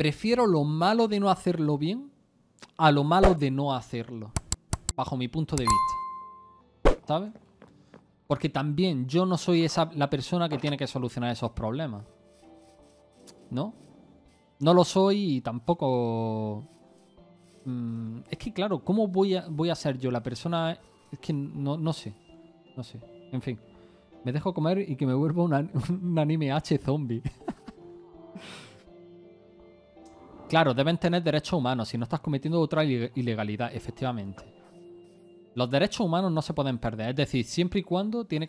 Prefiero lo malo de no hacerlo bien a lo malo de no hacerlo. Bajo mi punto de vista. ¿Sabes? Porque también yo no soy esa, la persona que tiene que solucionar esos problemas. ¿No? No lo soy y tampoco... Mm, es que claro, ¿cómo voy a, voy a ser yo la persona? Es que no, sé. No sé. En fin. Me dejo comer y que me vuelva un anime H zombie. Claro, deben tener derechos humanos si no estás cometiendo otra ilegalidad, efectivamente. Los derechos humanos no se pueden perder, es decir, siempre y cuando tiene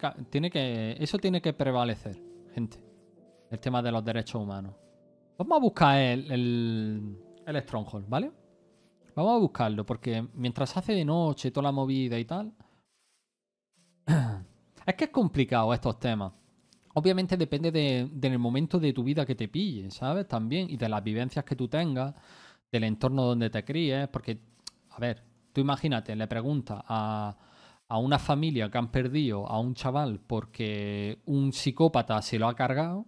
eso tiene que prevalecer, gente. El tema de los derechos humanos. Vamos a buscar el, el, el Stronghold, ¿vale? Vamos a buscarlo, porque mientras hace de noche toda la movida y tal... Es que es complicado estos temas obviamente depende de, del momento de tu vida que te pille, ¿sabes? También, y de las vivencias que tú tengas, del entorno donde te críes, porque, a ver, tú imagínate, le preguntas a, a una familia que han perdido a un chaval porque un psicópata se lo ha cargado,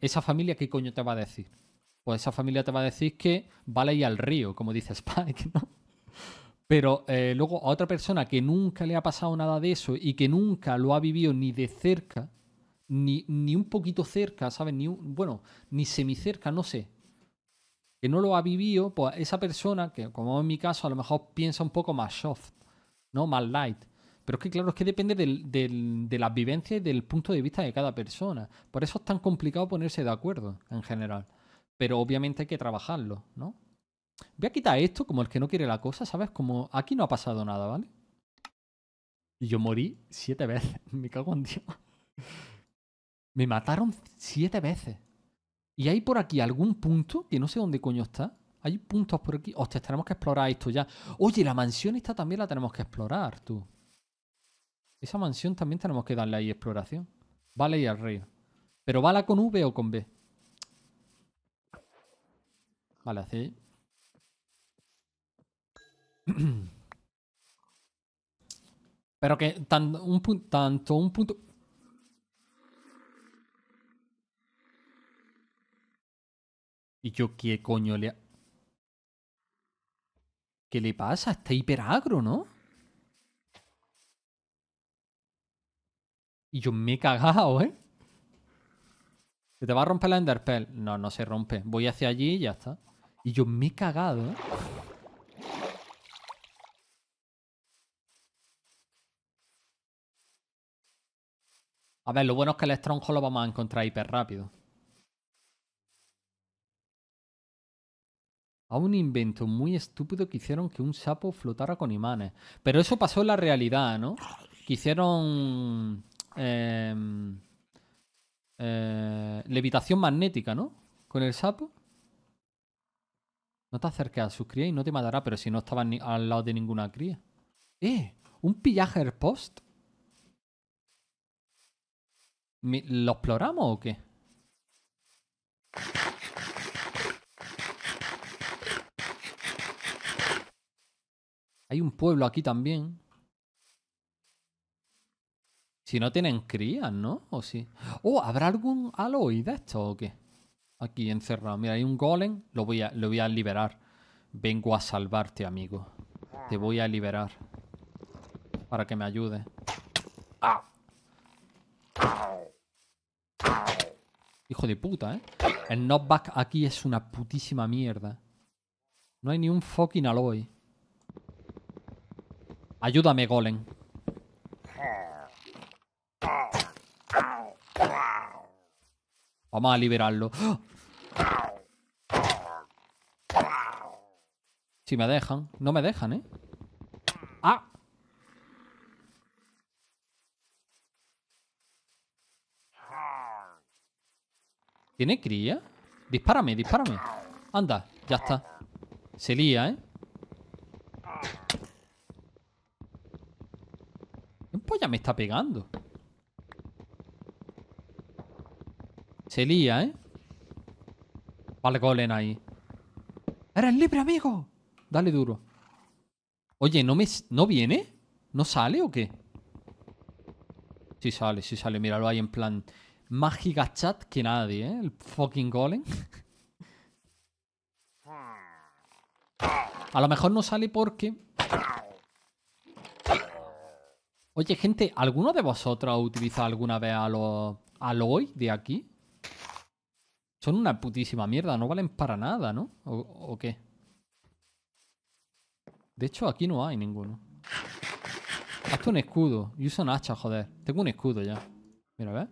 esa familia, ¿qué coño te va a decir? Pues esa familia te va a decir que vale ir al río, como dice Spike, ¿no? Pero eh, luego a otra persona que nunca le ha pasado nada de eso y que nunca lo ha vivido ni de cerca, ni, ni un poquito cerca, ¿sabes? Ni un, bueno, ni semicerca, no sé. Que no lo ha vivido, pues esa persona, que como en mi caso, a lo mejor piensa un poco más soft, ¿no? Más light. Pero es que claro, es que depende de las vivencias y del punto de vista de cada persona. Por eso es tan complicado ponerse de acuerdo en general. Pero obviamente hay que trabajarlo, ¿no? Voy a quitar esto como el que no quiere la cosa, ¿sabes? Como aquí no ha pasado nada, ¿vale? Y yo morí siete veces. Me cago en Dios. Me mataron siete veces. Y hay por aquí algún punto, que no sé dónde coño está. Hay puntos por aquí. Hostia, tenemos que explorar esto ya. Oye, la mansión esta también la tenemos que explorar, tú. Esa mansión también tenemos que darle ahí exploración. Vale y al río. ¿Pero bala con V o con B? Vale, así. Pero que un, tanto un punto... Y yo, ¿qué coño le... ¿Qué le pasa? Está hiper agro, ¿no? Y yo me he cagado, ¿eh? ¿Se te va a romper la Enderpell? No, no se rompe. Voy hacia allí y ya está. Y yo me he cagado, ¿eh? A ver, lo bueno es que el Stronghold lo vamos a encontrar hiper rápido. a un invento muy estúpido que hicieron que un sapo flotara con imanes. Pero eso pasó en la realidad, ¿no? Que hicieron em, eh, levitación magnética, ¿no? Con el sapo. No te acerques a sus cría y no te matará, pero si no estabas al lado de ninguna cría. ¡Eh! ¿Un pillager post? ¿Lo exploramos o qué? Hay un pueblo aquí también. Si no tienen crías, ¿no? ¿O sí? Oh, ¿habrá algún aloe de esto o qué? Aquí encerrado. Mira, hay un golem. Lo voy a, liberar. Vengo a salvarte, amigo. Te ah. voy a liberar. Para que me ayude. Ah. Hijo de puta, ¿eh? El knockback aquí es una putísima mierda. No hay ni un fucking aloe. Ayúdame, golem. Vamos a liberarlo. Si me dejan. No me dejan, ¿eh? ¡Ah! ¿Tiene cría? Dispárame, dispárame. Anda, ya está. Se lía, ¿eh? ya me está pegando. Se lía, ¿eh? Vale, golem ahí. ¡Eres libre, amigo! Dale duro. Oye, ¿no, me, ¿no viene? ¿No sale o qué? si sale, si sale. Míralo ahí en plan... Mágica chat que nadie, ¿eh? El fucking golem. A lo mejor no sale porque... Oye, gente, ¿alguno de vosotros ha utilizado alguna vez a los Aloy de aquí? Son una putísima mierda, no valen para nada, ¿no? ¿O, qué? De hecho, aquí no hay ninguno. Hazte un escudo y uso un hacha, joder. Tengo un escudo ya. Mira, ¿ves?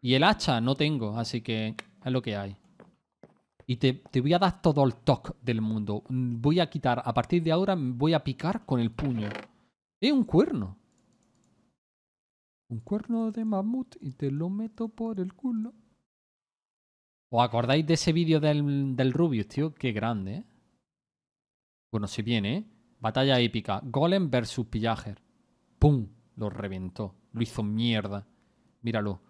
Y el hacha no tengo, así que es lo que hay. Y te, te voy a dar todo el toque del mundo. Voy a quitar, a partir de ahora voy a picar con el puño. Y un cuerno. Un cuerno de mamut y te lo meto por el culo. ¿Os acordáis de ese vídeo del, Rubius, tío? Qué grande, ¿eh? Bueno, si viene, ¿eh? Batalla épica. Golem versus Pillager. ¡Pum! Lo reventó. Lo hizo mierda. Míralo.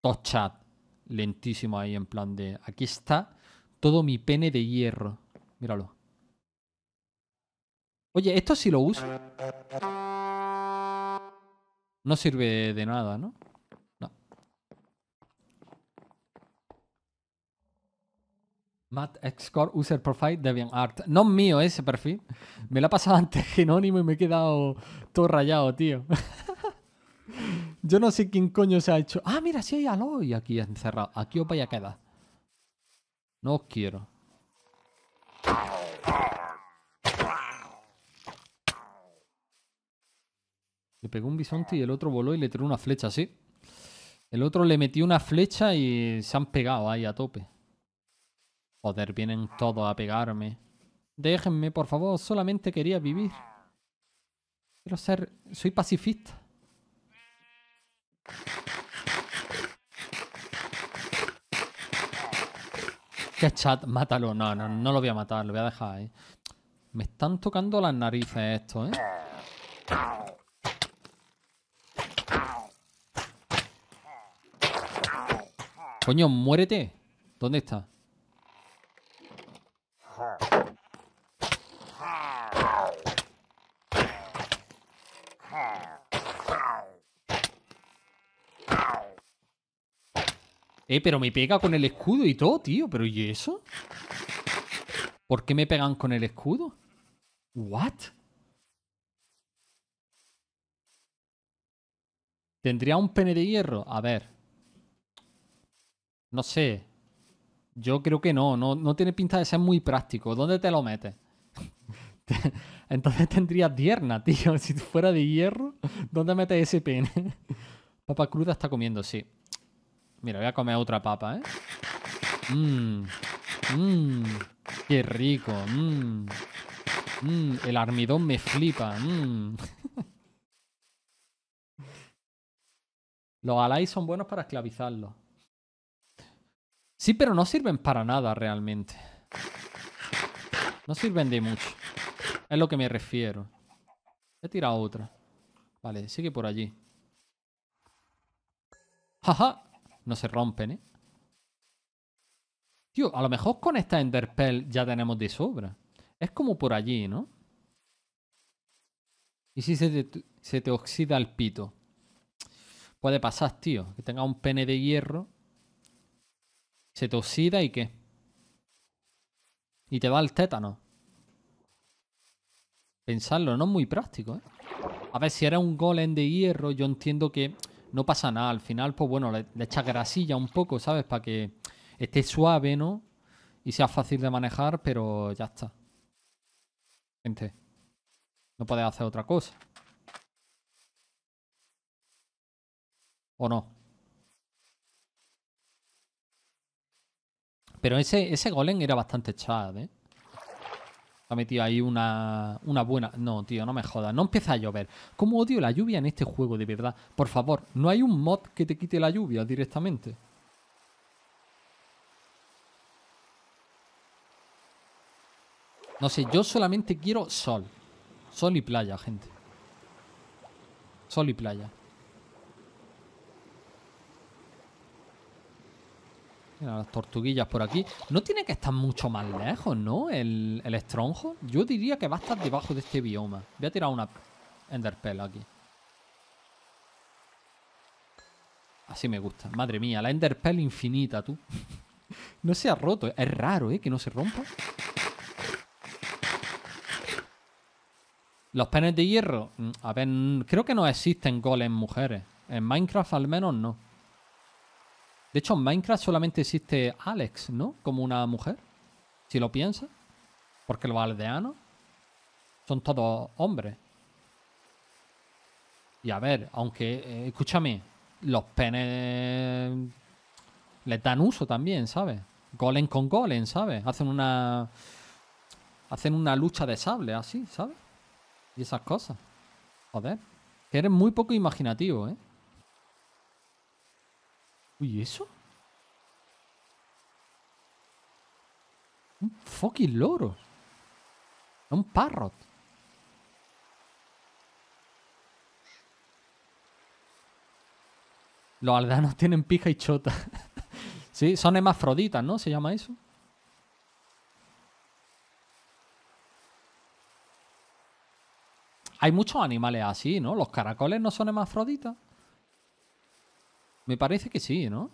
Tochat. Lentísimo ahí en plan de... Aquí está todo mi pene de hierro. Míralo. Oye, esto sí lo uso. No sirve de nada, ¿no? No. Matt Xcore User Profile Art. No es mío ese perfil. Me lo ha pasado antes Genónimo y me he quedado todo rayado, tío. Yo no sé quién coño se ha hecho. Ah, mira, sí hay Y aquí encerrado. Aquí os vaya a quedar. No os quiero. Le pegó un bisonte y el otro voló y le tiró una flecha, sí. El otro le metió una flecha y se han pegado ahí a tope. Joder, vienen todos a pegarme. Déjenme, por favor, solamente quería vivir. Quiero ser... Soy pacifista. ¿Qué chat? Mátalo. No, no, no lo voy a matar, lo voy a dejar, ahí. Me están tocando las narices esto, eh. Coño, muérete. ¿Dónde está? Eh, pero me pega con el escudo y todo, tío. ¿Pero y eso? ¿Por qué me pegan con el escudo? ¿What? ¿Tendría un pene de hierro? A ver. No sé. Yo creo que no, no, no tiene pinta de ser muy práctico. ¿Dónde te lo metes? Entonces tendrías tierna, tío. Si fuera de hierro, ¿dónde metes ese pene? Papa cruda está comiendo, sí. Mira, voy a comer otra papa, ¿eh? Mmm. Mmm. Qué rico. Mmm. El armidón me flipa. Mmm. Los alais son buenos para esclavizarlos. Sí, pero no sirven para nada realmente. No sirven de mucho. Es lo que me refiero. He tirado otra. Vale, sigue por allí. ¡Jaja! No se rompen, ¿eh? Tío, a lo mejor con esta Enderpell ya tenemos de sobra. Es como por allí, ¿no? ¿Y si se te, se te oxida el pito? Puede pasar, tío. Que tenga un pene de hierro se te oxida y qué. Y te va el tétano. Pensarlo, no es muy práctico, ¿eh? A ver, si era un golem de hierro, yo entiendo que no pasa nada. Al final, pues bueno, le, le echas grasilla un poco, ¿sabes? Para que esté suave, ¿no? Y sea fácil de manejar, pero ya está. Gente, no puedes hacer otra cosa. ¿O no? Pero ese, ese golem era bastante chad, ¿eh? Ha metido ahí una, una buena... No, tío, no me jodas. No empieza a llover. ¿Cómo odio la lluvia en este juego, de verdad? Por favor, ¿no hay un mod que te quite la lluvia directamente? No sé, yo solamente quiero sol. Sol y playa, gente. Sol y playa. las tortuguillas por aquí. No tiene que estar mucho más lejos, ¿no? El, estronjo. Yo diría que va a estar debajo de este bioma. Voy a tirar una enderpell aquí. Así me gusta. Madre mía, la enderpell infinita, tú. no se ha roto. Es raro, ¿eh? Que no se rompa. Los penes de hierro. Mm, a ver, mm, creo que no existen goles mujeres. En Minecraft al menos no. De hecho, en Minecraft solamente existe Alex, ¿no? Como una mujer. Si lo piensas. Porque los aldeanos son todos hombres. Y a ver, aunque, eh, escúchame, los penes les dan uso también, ¿sabes? Golem con golem, ¿sabes? Hacen una. Hacen una lucha de sable, así, ¿sabes? Y esas cosas. Joder. Que eres muy poco imaginativo, ¿eh? Uy, ¿eso? Un fucking loro. Un parrot. Los aldeanos tienen pija y chota. sí, son hemafroditas, ¿no? Se llama eso. Hay muchos animales así, ¿no? Los caracoles no son hemafroditas. Me parece que sí, ¿no?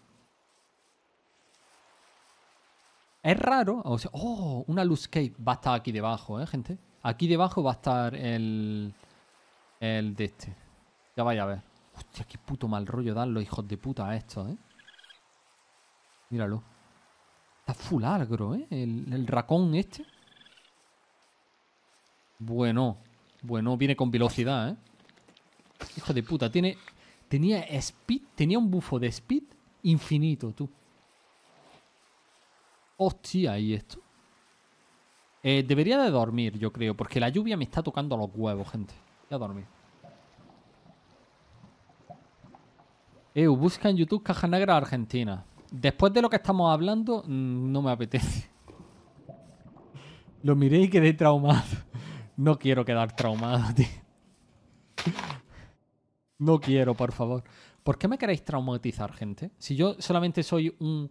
Es raro. O sea, oh, una que va a estar aquí debajo, ¿eh, gente? Aquí debajo va a estar el. El de este. Ya vaya a ver. Hostia, qué puto mal rollo dan los hijos de puta a esto ¿eh? Míralo. Está full agro, ¿eh? El, el racón este. Bueno. Bueno, viene con velocidad, ¿eh? Hijo de puta, tiene Tenía speed, tenía un bufo de speed infinito, tú. Hostia, ¿y esto? Eh, debería de dormir, yo creo, porque la lluvia me está tocando los huevos, gente. Voy a dormir. Eh, busca en YouTube Caja Negra Argentina. Después de lo que estamos hablando, mm, no me apetece. Lo miré y quedé traumado. No quiero quedar traumado, tío. No quiero, por favor. ¿Por qué me queréis traumatizar, gente? Si yo solamente soy un...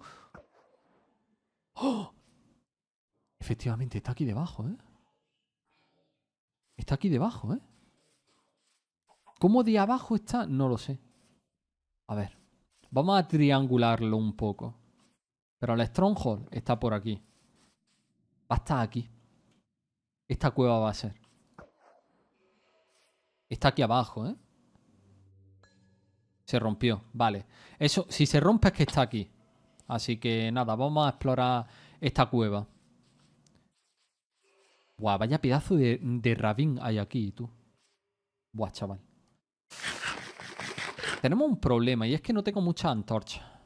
¡Oh! Efectivamente, está aquí debajo, ¿eh? Está aquí debajo, ¿eh? ¿Cómo de abajo está? No lo sé. A ver, vamos a triangularlo un poco. Pero el Stronghold está por aquí. Va a estar aquí. Esta cueva va a ser. Está aquí abajo, ¿eh? Se rompió, vale. Eso, si se rompe es que está aquí. Así que nada, vamos a explorar esta cueva. Guau, vaya pedazo de, de rabín hay aquí, tú. Buah, chaval. Tenemos un problema y es que no tengo mucha antorcha.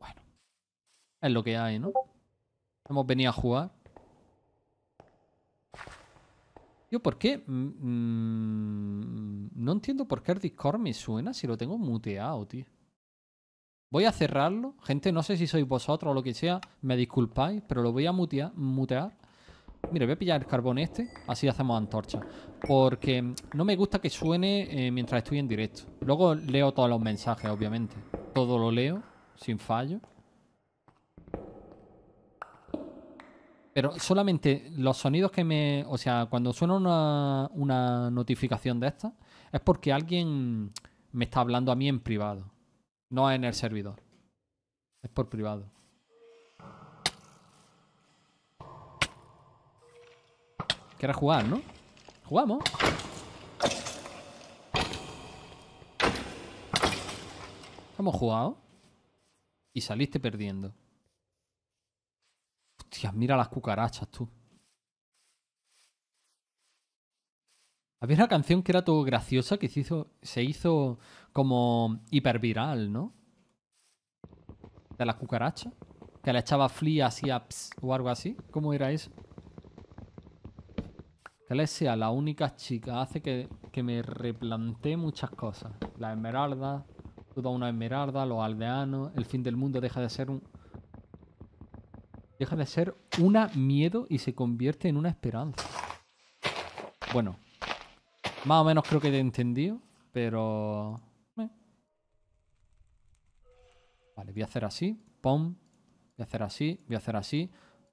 Bueno. Es lo que hay, ¿no? Hemos venido a jugar. Yo, ¿por qué? Mm, mm, no entiendo por qué el Discord me suena si lo tengo muteado, tío. Voy a cerrarlo. Gente, no sé si sois vosotros o lo que sea. Me disculpáis, pero lo voy a mutear. mutear. Mire, voy a pillar el carbón este. Así hacemos antorcha. Porque no me gusta que suene eh, mientras estoy en directo. Luego leo todos los mensajes, obviamente. Todo lo leo, sin fallo. Pero solamente los sonidos que me. O sea, cuando suena una, notificación de esta, es porque alguien me está hablando a mí en privado. No en el servidor. Es por privado. Quieres jugar, ¿no? Jugamos. Hemos jugado. Y saliste perdiendo mira las cucarachas, tú. Había una canción que era todo graciosa que se hizo, se hizo como hiperviral, ¿no? De las cucarachas. Que le echaba flea ps o algo así. ¿Cómo era eso? Que le sea la única chica hace que, me replanté muchas cosas. La esmeralda, toda una esmeralda, los aldeanos, el fin del mundo deja de ser un, Deja de ser una miedo y se convierte en una esperanza. Bueno, más o menos creo que te he entendido, pero... Eh. Vale, voy a hacer así, pom, voy a hacer así, voy a hacer así,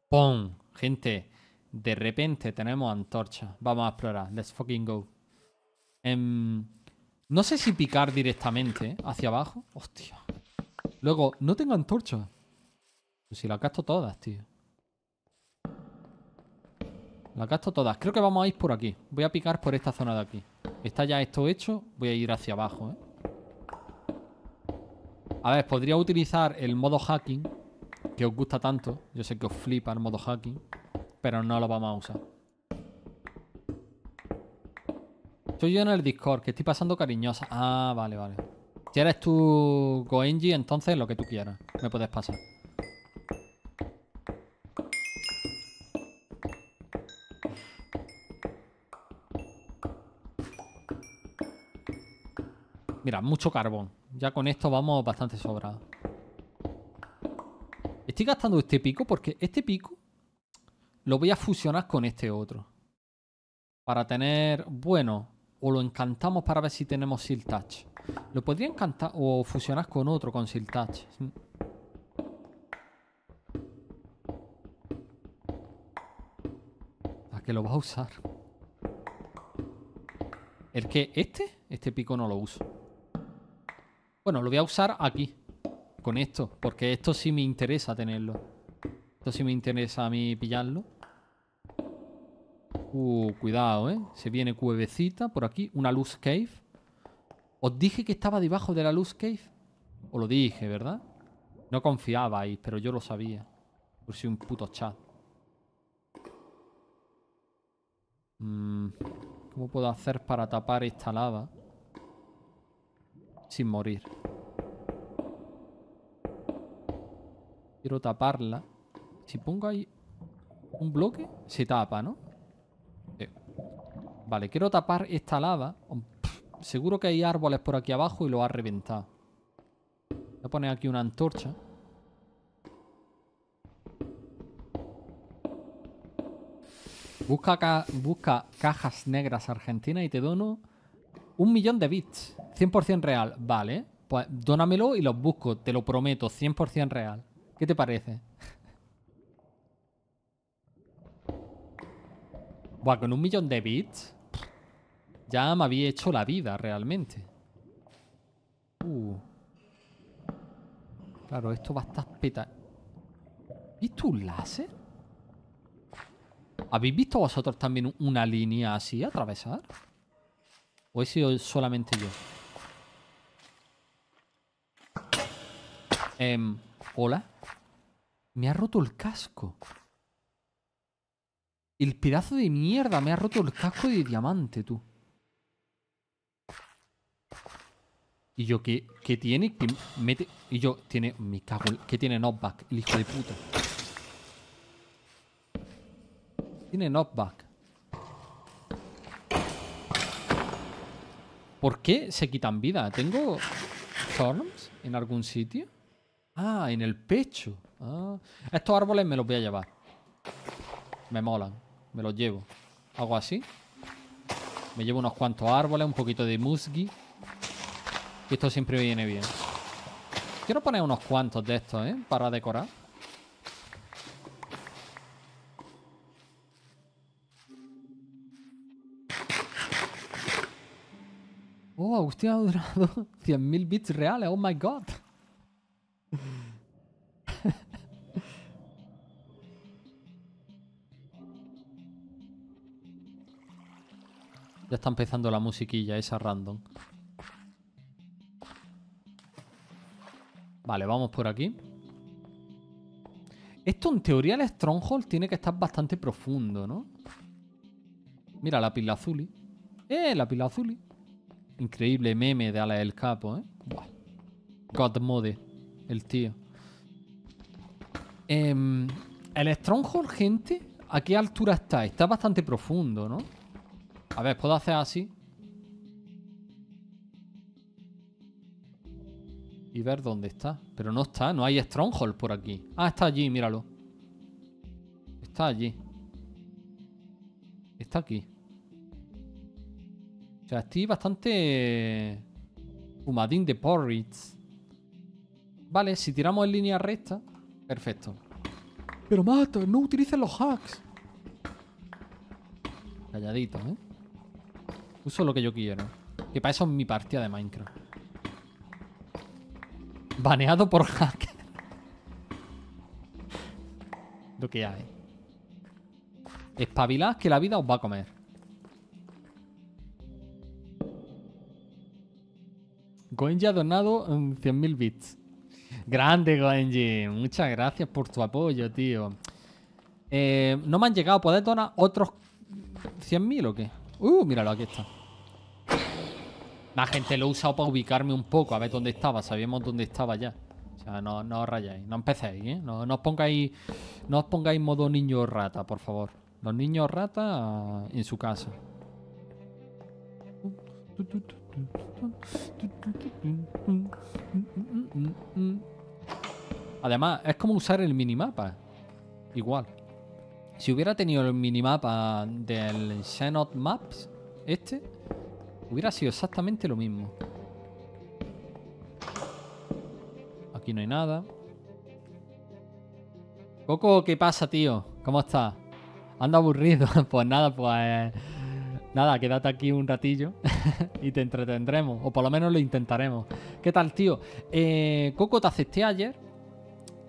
pom. Gente, de repente tenemos antorcha. Vamos a explorar, let's fucking go. Em, no sé si picar directamente hacia abajo. Hostia. Luego, no tengo antorcha si las gasto todas, tío. La gasto todas. Creo que vamos a ir por aquí. Voy a picar por esta zona de aquí. Está ya esto hecho. Voy a ir hacia abajo, ¿eh? A ver, podría utilizar el modo hacking, que os gusta tanto. Yo sé que os flipa el modo hacking, pero no lo vamos a usar. Soy yo en el Discord, que estoy pasando cariñosa. Ah, vale, vale. Si eres tu Goenji, entonces lo que tú quieras. Me puedes pasar. Mira, mucho carbón. Ya con esto vamos bastante sobrado. Estoy gastando este pico porque este pico lo voy a fusionar con este otro. Para tener, bueno, o lo encantamos para ver si tenemos Touch. Lo podría encantar o fusionar con otro, con Touch. ¿A qué lo vas a usar? ¿El qué? ¿Este? Este pico no lo uso. Bueno, lo voy a usar aquí, con esto, porque esto sí me interesa tenerlo. Esto sí me interesa a mí pillarlo. Uh, cuidado, ¿eh? Se viene cuevecita por aquí, una luz cave. Os dije que estaba debajo de la luz cave. Os lo dije, ¿verdad? No confiabais, pero yo lo sabía. Por pues si un puto chat. Mm, ¿Cómo puedo hacer para tapar esta lava? sin morir. Quiero taparla. Si pongo ahí un bloque, se tapa, ¿no? Eh, vale, quiero tapar esta lava. seguro que hay árboles por aquí abajo y lo ha reventado. Voy a poner aquí una antorcha. Busca, busca cajas negras argentinas y te dono un millón de bits. 100% real. Vale. Pues dónamelo y los busco. Te lo prometo. 100% real. ¿Qué te parece? Buah, con un millón de bits. Ya me había hecho la vida realmente. Uh. Claro, esto va a estar peta. ¿Viste un láser? ¿Habéis visto vosotros también una línea así atravesar? ¿O he sido solamente yo? Em, ¿Hola? Me ha roto el casco. El pedazo de mierda me ha roto el casco de diamante, tú. Y yo, ¿qué, qué tiene? mete? Y yo, tiene... Mi cago ¿Qué tiene knockback? El hijo de puta. Tiene knockback. ¿Por qué se quitan vida? ¿Tengo thorns en algún sitio? Ah, en el pecho. Ah, estos árboles me los voy a llevar. Me molan. Me los llevo. Hago así. Me llevo unos cuantos árboles, un poquito de musgi. Y esto siempre viene bien. Quiero poner unos cuantos de estos, ¿eh? Para decorar. wow, Agustín ha durado 100.000 bits reales, oh my god. ya está empezando la musiquilla esa random. Vale, vamos por aquí. Esto en teoría el Stronghold tiene que estar bastante profundo, ¿no? Mira, la pila azul ¡Eh, la pila azul! Increíble meme de Ala del Capo, ¿eh? God Mode, el tío. Em, el Stronghold, gente, ¿a qué altura está? Está bastante profundo, ¿no? A ver, ¿puedo hacer así? Y ver dónde está. Pero no está, no hay Stronghold por aquí. Ah, está allí, míralo. Está allí. Está aquí. O sea, estoy bastante fumadín de porridge. Vale, si tiramos en línea recta, perfecto. Pero Mato, no utilicen los hacks. Calladito, ¿eh? Uso lo que yo quiero. Que para eso es mi partida de Minecraft. Baneado por hack. lo que hay. Espabilad que la vida os va a comer. Goenji ha donado 100.000 um, bits. Grande, Goenji. Muchas gracias por tu apoyo, tío. Eh, no me han llegado. ¿Podés donar otros 100.000 o qué? Uh, míralo, aquí está. La gente lo he usado para ubicarme un poco, a ver dónde estaba. Sabíamos dónde estaba ya. O sea, no, os rayáis. No empecéis, ¿eh? No, os pongáis, no os pongáis modo niño rata, por favor. Los niños rata ah, en su casa. Además, es como usar el minimapa. Igual. Si hubiera tenido el minimapa del Xenot Maps, este, hubiera sido exactamente lo mismo. Aquí no hay nada. Coco, ¿qué pasa, tío? ¿Cómo estás? ¿Anda aburrido. pues nada, pues... Eh, Nada, quédate aquí un ratillo y te entretendremos, o por lo menos lo intentaremos. ¿Qué tal, tío? Eh, Coco, te acepté ayer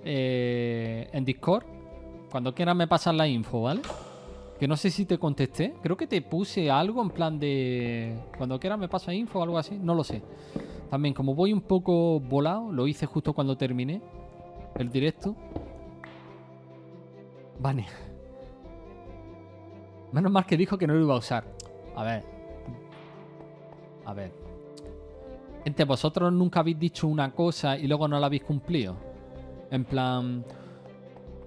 eh, en Discord. Cuando quieras me pasas la info, ¿vale? Que no sé si te contesté. Creo que te puse algo en plan de... Cuando quieras me pasas info o algo así. No lo sé. También, como voy un poco volado, lo hice justo cuando terminé el directo. Vale. Menos mal que dijo que no lo iba a usar. A ver. A ver. Gente, vosotros nunca habéis dicho una cosa y luego no la habéis cumplido. En plan.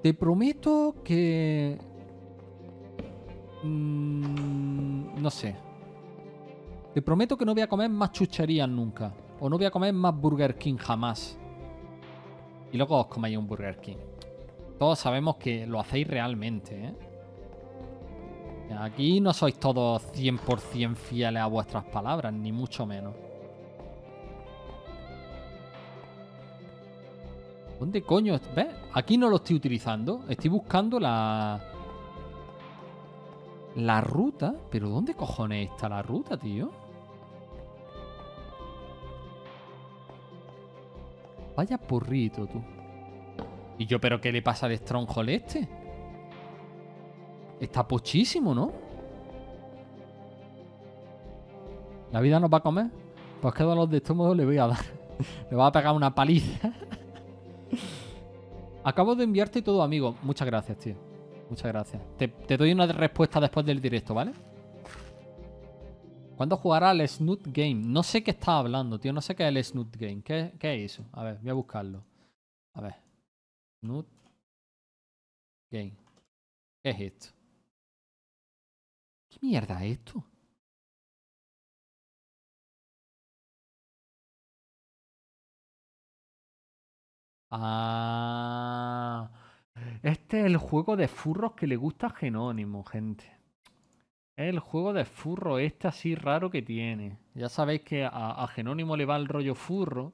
Te prometo que. Mm, no sé. Te prometo que no voy a comer más chucherías nunca. O no voy a comer más Burger King jamás. Y luego os coméis un Burger King. Todos sabemos que lo hacéis realmente, ¿eh? Aquí no sois todos 100% fieles a vuestras palabras, ni mucho menos. ¿Dónde coño? ¿Ves? Aquí no lo estoy utilizando. Estoy buscando la... La ruta. ¿Pero dónde cojones está la ruta, tío? Vaya porrito, tú. ¿Y yo pero qué le pasa de Stronghold este? Está pochísimo, ¿no? La vida nos va a comer. Pues qué los de modo, le voy a dar. le voy a pegar una paliza. Acabo de enviarte todo, amigo. Muchas gracias, tío. Muchas gracias. Te, doy una respuesta después del directo, ¿vale? ¿Cuándo jugará el Snoot Game? No sé qué está hablando, tío. No sé qué es el Snoot Game. ¿Qué, qué es eso? A ver, voy a buscarlo. A ver. Snoot Game. ¿Qué es esto? ¿Qué mierda es esto? Ah. Este es el juego de furros que le gusta a Genónimo, gente. Es el juego de furro este así raro que tiene. Ya sabéis que a, Genónimo le va el rollo furro.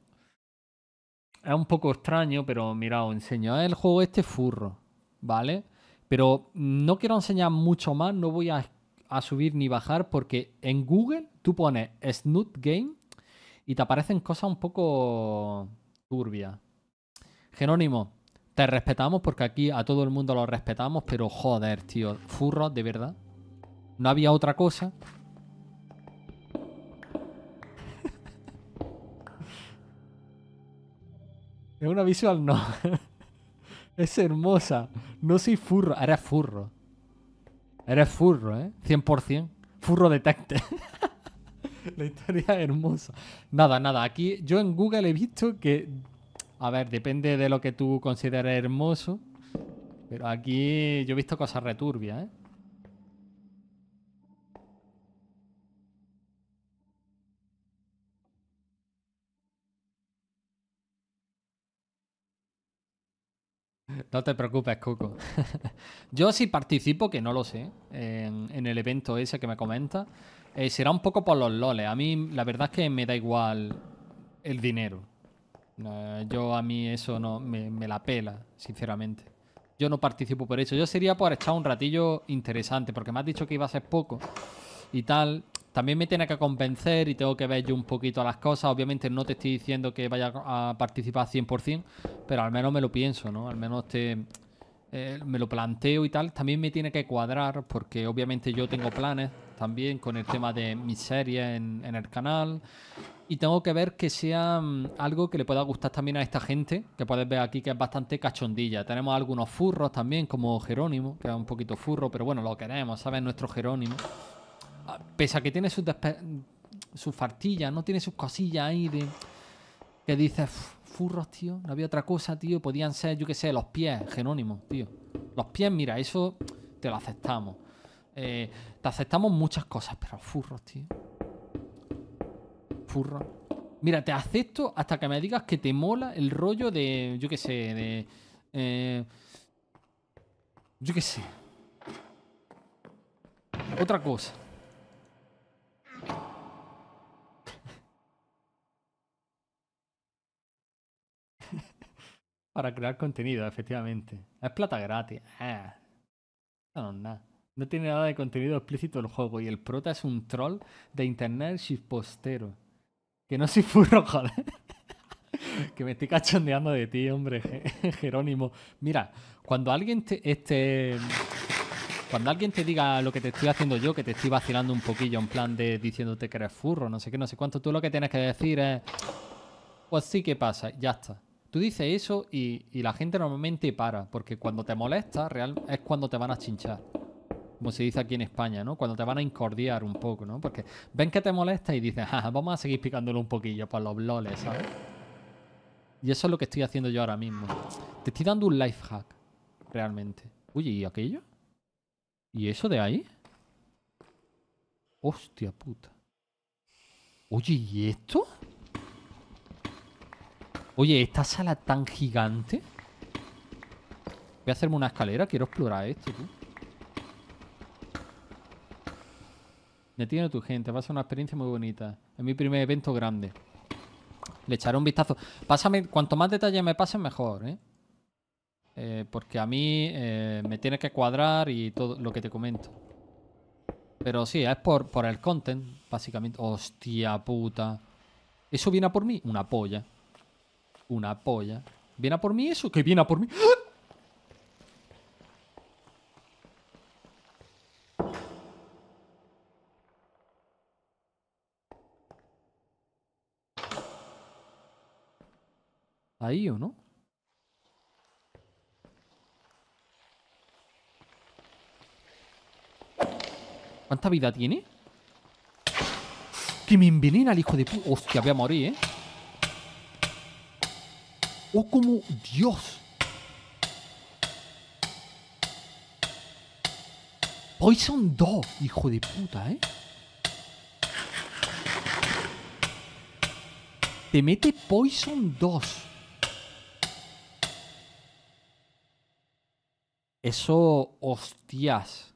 Es un poco extraño, pero mira, os enseño. el juego este furro, ¿vale? Pero no quiero enseñar mucho más, no voy a a subir ni bajar porque en Google tú pones Snoot Game y te aparecen cosas un poco turbias. Jerónimo, te respetamos porque aquí a todo el mundo lo respetamos, pero joder, tío, furro, de verdad. No había otra cosa. es una visual, no. es hermosa. No soy furro, era furro. Eres furro, ¿eh? 100%. Furro detecte. La historia es hermosa. Nada, nada. Aquí yo en Google he visto que. A ver, depende de lo que tú consideres hermoso. Pero aquí yo he visto cosas returbias, ¿eh? No te preocupes, Coco. Yo sí participo, que no lo sé, en, el evento ese que me comenta, eh, será un poco por los loles. A mí la verdad es que me da igual el dinero. Eh, yo a mí eso no me, me la pela, sinceramente. Yo no participo por eso. Yo sería por echar un ratillo interesante, porque me has dicho que iba a ser poco y tal. También me tiene que convencer y tengo que ver yo un poquito las cosas. Obviamente no te estoy diciendo que vaya a participar 100%, pero al menos me lo pienso, ¿no? Al menos te, eh, me lo planteo y tal. También me tiene que cuadrar porque obviamente yo tengo planes también con el tema de mis series en, en el canal. Y tengo que ver que sea mm, algo que le pueda gustar también a esta gente, que puedes ver aquí que es bastante cachondilla. Tenemos algunos furros también, como Jerónimo, que es un poquito furro, pero bueno, lo queremos, ¿sabes? Nuestro Jerónimo. Ah, pese a que tiene sus, su fartillas, no tiene sus cosillas ahí de... Que dices, furros, tío, no había otra cosa, tío, podían ser, yo qué sé, los pies, genónimos tío. Los pies, mira, eso te lo aceptamos. Eh, te aceptamos muchas cosas, pero furros, tío. Furros. Mira, te acepto hasta que me digas que te mola el rollo de, yo qué sé, de... Eh, yo qué sé. Otra cosa. Para crear contenido, efectivamente. Es plata gratis. Eh. No, tiene nada de contenido explícito el juego. Y el prota es un troll de internet postero. Que no soy furro, joder. que me estoy cachondeando de ti, hombre, Jerónimo. Mira, cuando alguien te, este, cuando alguien te diga lo que te estoy haciendo yo, que te estoy vacilando un poquillo en plan de diciéndote que eres furro, no sé qué, no sé cuánto, tú lo que tienes que decir es, pues sí ¿qué pasa, ya está. Tú dices eso y, la gente normalmente para, porque cuando te molesta real, es cuando te van a chinchar. Como se dice aquí en España, ¿no? Cuando te van a incordiar un poco, ¿no? Porque ven que te molesta y dices, vamos a seguir picándolo un poquillo por los bloles, ¿sabes? Y eso es lo que estoy haciendo yo ahora mismo. Te estoy dando un life hack, realmente. Oye, ¿y aquello? ¿Y eso de ahí? Hostia puta. Oye, ¿y esto? Oye, esta sala tan gigante. Voy a hacerme una escalera. Quiero explorar esto, tú. Detiene tu gente. Va a ser una experiencia muy bonita. Es mi primer evento grande. Le echaré un vistazo. Pásame, cuanto más detalles me pasen, mejor, ¿eh? ¿eh? porque a mí eh, me tiene que cuadrar y todo lo que te comento. Pero sí, es por, por el content, básicamente. Hostia puta. ¿Eso viene por mí? Una polla una polla. ¿Viene a por mí eso? ¿Que viene a por mí? eso que viene a por mí Ahí o no? ¿Cuánta vida tiene? Que me envenena el hijo de puta. Hostia, voy a morir, eh o como Dios. Poison 2, hijo de puta, ¿eh? Te mete Poison 2. Eso, hostias.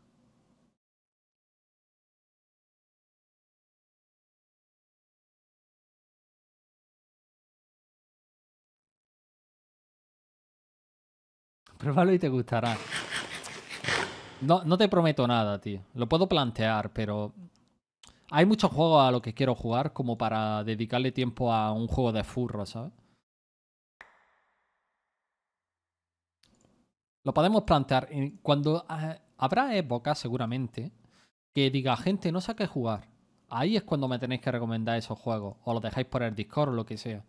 Pruébalo y te gustará. No, te prometo nada, tío. Lo puedo plantear, pero hay muchos juegos a los que quiero jugar como para dedicarle tiempo a un juego de furro, ¿sabes? Lo podemos plantear cuando ah, habrá época, seguramente, que diga, gente, no sé qué jugar. Ahí es cuando me tenéis que recomendar esos juegos, o los dejáis por el Discord o lo que sea.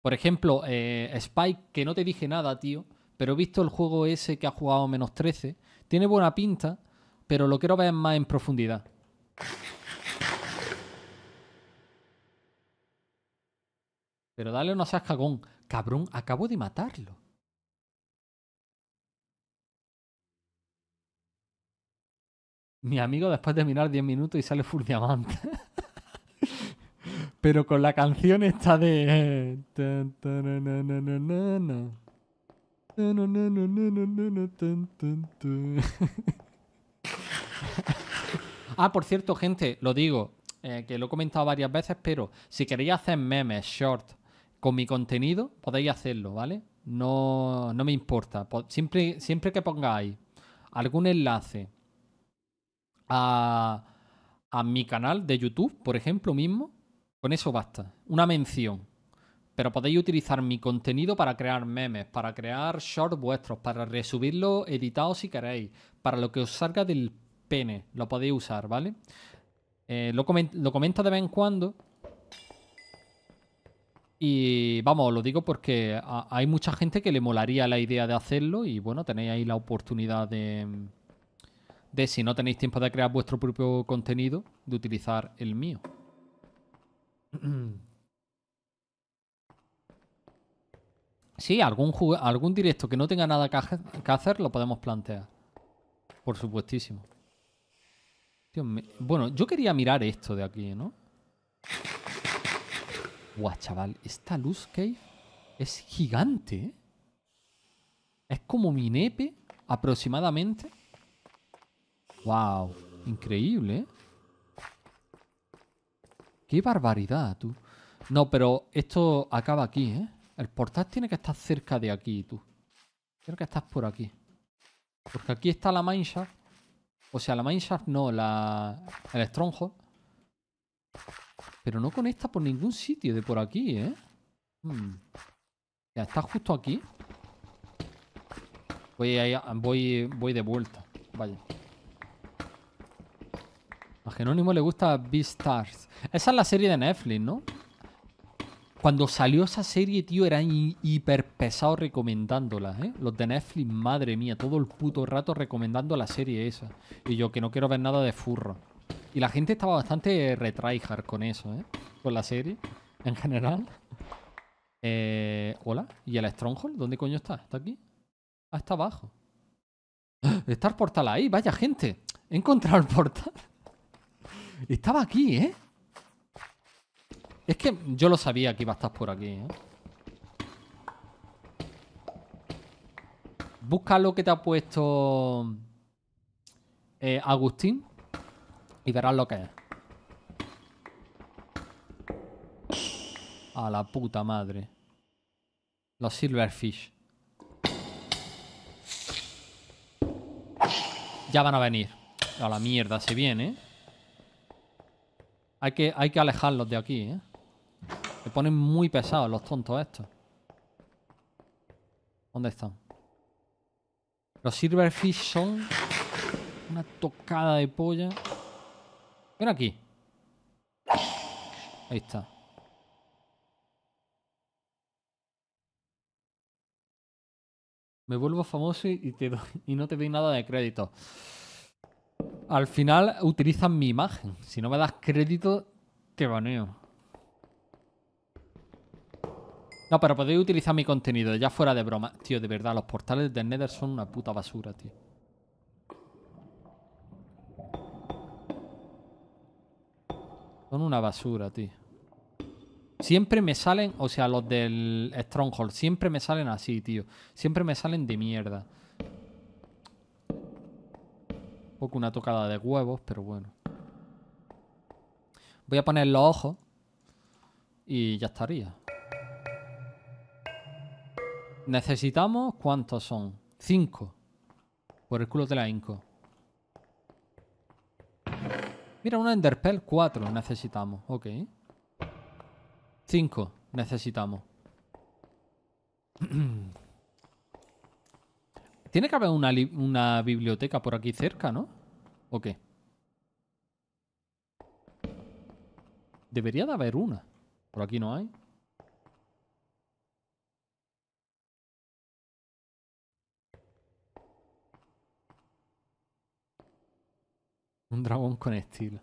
Por ejemplo, eh, Spike, que no te dije nada, tío, pero he visto el juego ese que ha jugado menos 13. Tiene buena pinta, pero lo quiero ver más en profundidad. Pero dale una seas Cabrón, acabo de matarlo. Mi amigo después de mirar 10 minutos y sale full diamante. Pero con la canción esta de... Eh, ah, por cierto, gente, lo digo, eh, que lo he comentado varias veces, pero si queréis hacer memes, short, con mi contenido, podéis hacerlo, ¿vale? No, me importa. Siempre, siempre que pongáis algún enlace a, a mi canal de YouTube, por ejemplo, mismo, con eso basta. Una mención pero podéis utilizar mi contenido para crear memes, para crear shorts vuestros, para resubirlo editado si queréis, para lo que os salga del pene, lo podéis usar, ¿vale? Eh, lo, comento de vez en cuando. Y vamos, lo digo porque hay mucha gente que le molaría la idea de hacerlo y bueno, tenéis ahí la oportunidad de, de si no tenéis tiempo de crear vuestro propio contenido, de utilizar el mío. Sí, algún, algún directo que no tenga nada que, hacer lo podemos plantear. Por supuestísimo. Bueno, yo quería mirar esto de aquí, ¿no? Guau, chaval. Esta luz cave es gigante, ¿eh? Es como mi nepe, aproximadamente. Wow, increíble, ¿eh? Qué barbaridad, tú. No, pero esto acaba aquí, ¿eh? El portal tiene que estar cerca de aquí, tú. Creo que estás por aquí. Porque aquí está la mineshaft. O sea, la mineshaft no, la... el stronghold. Pero no conecta por ningún sitio de por aquí, ¿eh? Hmm. Ya está justo aquí. Voy, voy, voy de vuelta. Vaya. A Genónimo le gusta Beastars. Esa es la serie de Netflix, ¿no? Cuando salió esa serie, tío, eran hiper pesados recomendándola, ¿eh? Los de Netflix, madre mía, todo el puto rato recomendando la serie esa. Y yo que no quiero ver nada de furro. Y la gente estaba bastante retryhard con eso, ¿eh? Con la serie, en general. Eh, Hola, ¿y el Stronghold? ¿Dónde coño está? ¿Está aquí? Ah, está abajo. ¡Ah! Está el portal ahí, vaya gente. He encontrado el portal. Estaba aquí, ¿eh? Es que yo lo sabía que iba a estar por aquí, ¿eh? Busca lo que te ha puesto eh, Agustín y verás lo que es. A la puta madre. Los silverfish. Ya van a venir. A la mierda, se viene. Hay que, hay que alejarlos de aquí, ¿eh? Se ponen muy pesados los tontos estos. ¿Dónde están? Los silverfish son una tocada de polla. Ven aquí. Ahí está. Me vuelvo famoso y, y no te doy nada de crédito. Al final utilizan mi imagen. Si no me das crédito, te baneo. No, pero utilizar mi contenido, ya fuera de broma. Tío, de verdad, los portales del Nether son una puta basura, tío. Son una basura, tío. Siempre me salen, o sea, los del Stronghold, siempre me salen así, tío. Siempre me salen de mierda. Un poco una tocada de huevos, pero bueno. Voy a poner los ojos y ya estaría. Necesitamos... ¿Cuántos son? Cinco. Por el culo de la Inco. Mira, una Enderpell 4 necesitamos. Ok. Cinco necesitamos. Tiene que haber una, una, biblioteca por aquí cerca, ¿no? ¿O qué? Debería de haber una. Por aquí no hay. Un dragón con estilo.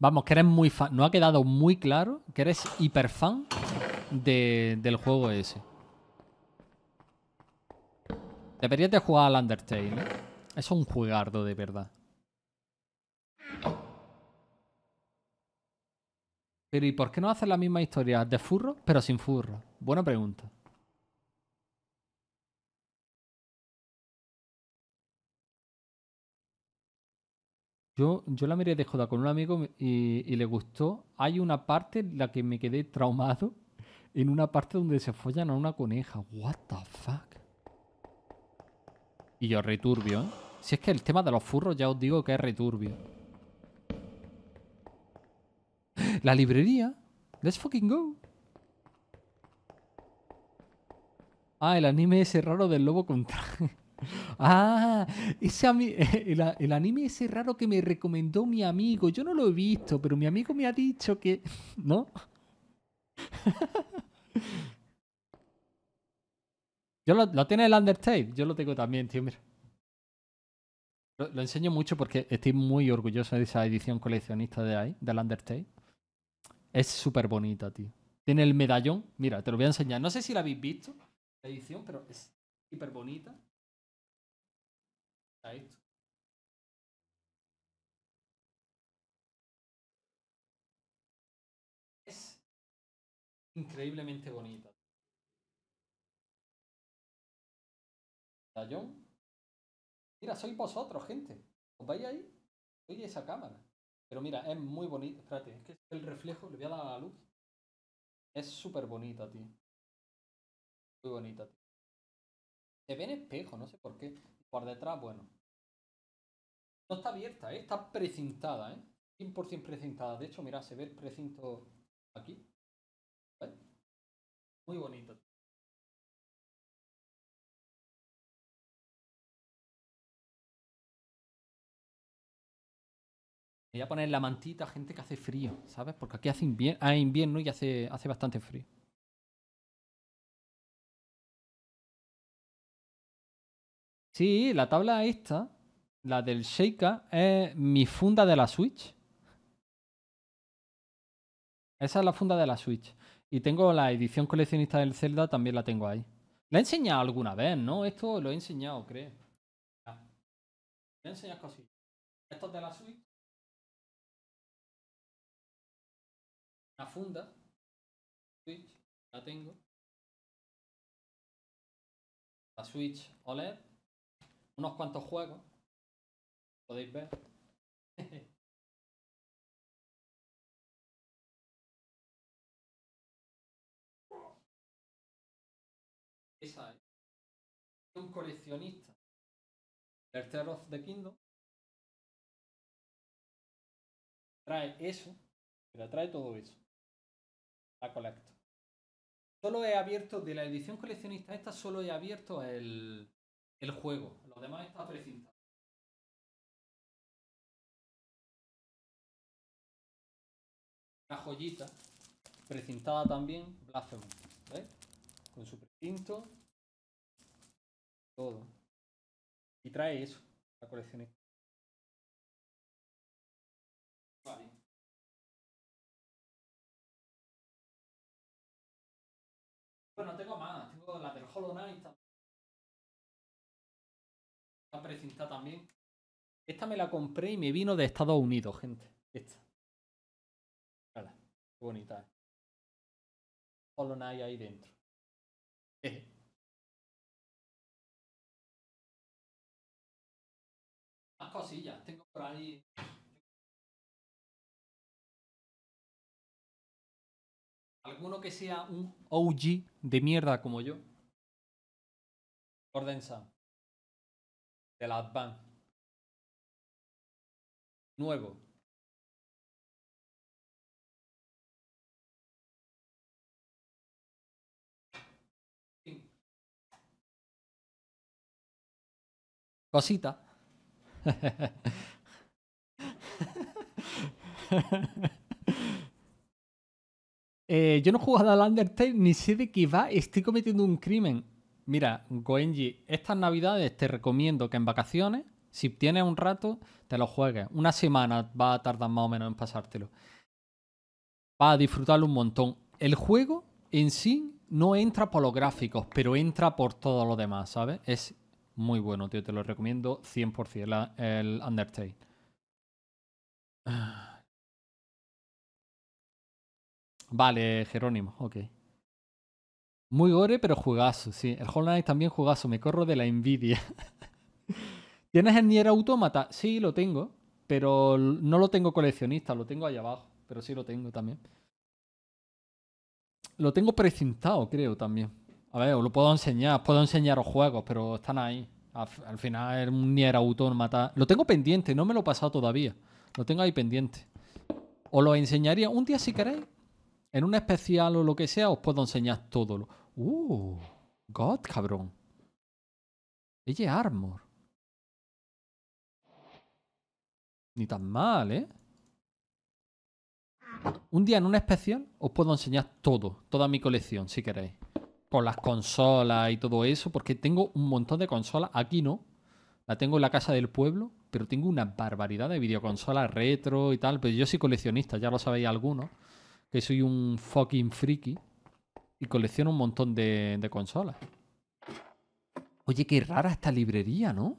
Vamos, que eres muy fan. No ha quedado muy claro que eres hiper fan del juego ese. Deberías de jugar al Undertale. ¿eh? Es un juegardo de verdad. Pero ¿y por qué no haces la misma historia de furro, pero sin furro? Buena pregunta. Yo, yo la miré de joda con un amigo y, y le gustó. Hay una parte en la que me quedé traumado, en una parte donde se follan a una coneja. What the fuck? Y yo returbio, ¿eh? Si es que el tema de los furros ya os digo que es returbio. La librería. Let's fucking go. Ah, el anime ese raro del lobo con traje. Ah, ese el, anime ese raro que me recomendó mi amigo. Yo no lo he visto, pero mi amigo me ha dicho que. ¿No? Yo lo, tiene el Undertale. Yo lo tengo también, tío, mira. Lo, enseño mucho porque estoy muy orgulloso de esa edición coleccionista de ahí, del Undertale. Es súper bonita, tío. Tiene el medallón. Mira, te lo voy a enseñar. No sé si la habéis visto, la edición, pero es súper bonita es increíblemente bonita. Tallón. Mira, soy vosotros, gente. ¿Os vais ahí? Oye esa cámara. Pero mira, es muy bonita. Espérate, es que el reflejo le voy a dar la luz. Es súper bonita, tío. Muy bonita, Se ve en espejo, no sé por qué. Por detrás, bueno. No está abierta, ¿eh? está precintada, ¿eh? 100% precintada. De hecho, mira, se ve el precinto aquí. Muy bonito. Voy a poner la mantita, gente que hace frío, ¿sabes? Porque aquí hace invierno ah, y hace, hace bastante frío. Sí, la tabla esta, la del Sheikah, es mi funda de la Switch. Esa es la funda de la Switch. Y tengo la edición coleccionista del Zelda, también la tengo ahí. La he enseñado alguna vez, ¿no? Esto lo he enseñado, creo. Voy a enseñar cosillas. es de la Switch. La funda. Switch, la tengo. La Switch OLED unos cuantos juegos. Podéis ver. Esa es. Un coleccionista. El Terror of the Kingdom. Trae eso. Pero trae todo eso. La colecto. Solo he abierto de la edición coleccionista esta, solo he abierto el, el juego. Lo demás está precintado. Una joyita precintada también, Blasphemous. ¿Ves? Con su precinto. Todo. Y trae eso, la colección. Vale. Bueno, tengo más. Tengo la del Hollow Knight Precinta también. Esta me la compré y me vino de Estados Unidos, gente. Esta. bonita, ¿eh? ahí dentro. Más cosillas. Tengo por ahí alguno que sea un OG de mierda como yo. Orden el Advan. Nuevo. Cosita. eh, yo no he jugado al Undertale ni sé de qué va. Estoy cometiendo un crimen. Mira, Goenji, estas navidades te recomiendo que en vacaciones, si tienes un rato, te lo juegues. Una semana va a tardar más o menos en pasártelo. Va a disfrutarlo un montón. El juego en sí no entra por los gráficos, pero entra por todo lo demás, ¿sabes? Es muy bueno, tío. Te lo recomiendo 100% el Undertale. Ah. Vale, Jerónimo, ok. Muy gore, pero jugazo, sí. El Hollow Knight también jugazo, me corro de la envidia. ¿Tienes el Nier Automata? Sí, lo tengo, pero no lo tengo coleccionista, lo tengo allá abajo, pero sí lo tengo también. Lo tengo precintado, creo, también. A ver, os lo puedo enseñar, puedo enseñaros juegos, pero están ahí. Al, final, el Nier Automata... Lo tengo pendiente, no me lo he pasado todavía. Lo tengo ahí pendiente. Os lo enseñaría un día si queréis. En un especial o lo que sea, os puedo enseñar todo. Lo Uh, God, cabrón. Ella Armor. Ni tan mal, ¿eh? Un día en una especial os puedo enseñar todo, toda mi colección, si queréis. Con las consolas y todo eso, porque tengo un montón de consolas. Aquí no. La tengo en la casa del pueblo, pero tengo una barbaridad de videoconsolas retro y tal. Pero yo soy coleccionista, ya lo sabéis algunos. Que soy un fucking friki y colecciono un montón de, consolas. Oye, qué rara esta librería, ¿no?